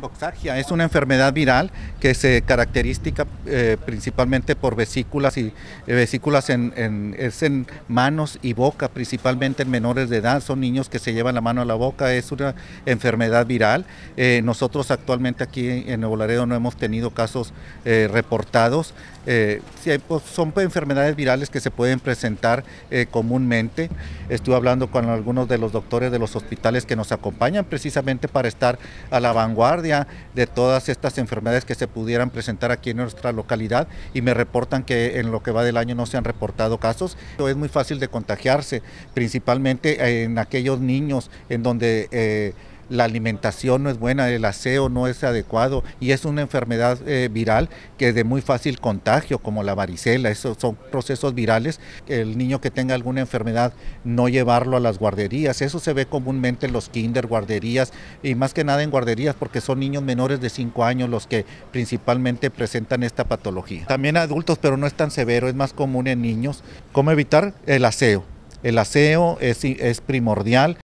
Coxagia es una enfermedad viral que se caracteriza eh, principalmente por vesículas y eh, vesículas en, manos y boca, principalmente en menores de edad. Son niños que se llevan la mano a la boca. Es una enfermedad viral. Eh, nosotros actualmente aquí en Nuevo Laredo no hemos tenido casos reportados. Pues, son enfermedades virales que se pueden presentar comúnmente. Estuve hablando con algunos de los doctores de los hospitales que nos acompañan precisamente para estar a la vanguardia de todas estas enfermedades que se pudieran presentar aquí en nuestra localidad y me reportan que en lo que va del año no se han reportado casos. Es muy fácil de contagiarse, principalmente en aquellos niños en donde... Eh, la alimentación no es buena, el aseo no es adecuado y es una enfermedad eh, viral que es de muy fácil contagio, como la varicela, esos son procesos virales. El niño que tenga alguna enfermedad, no llevarlo a las guarderías, eso se ve comúnmente en los kinder, guarderías y más que nada en guarderías porque son niños menores de 5 años los que principalmente presentan esta patología. También adultos, pero no es tan severo, es más común en niños. ¿Cómo evitar el aseo? El aseo es, es primordial.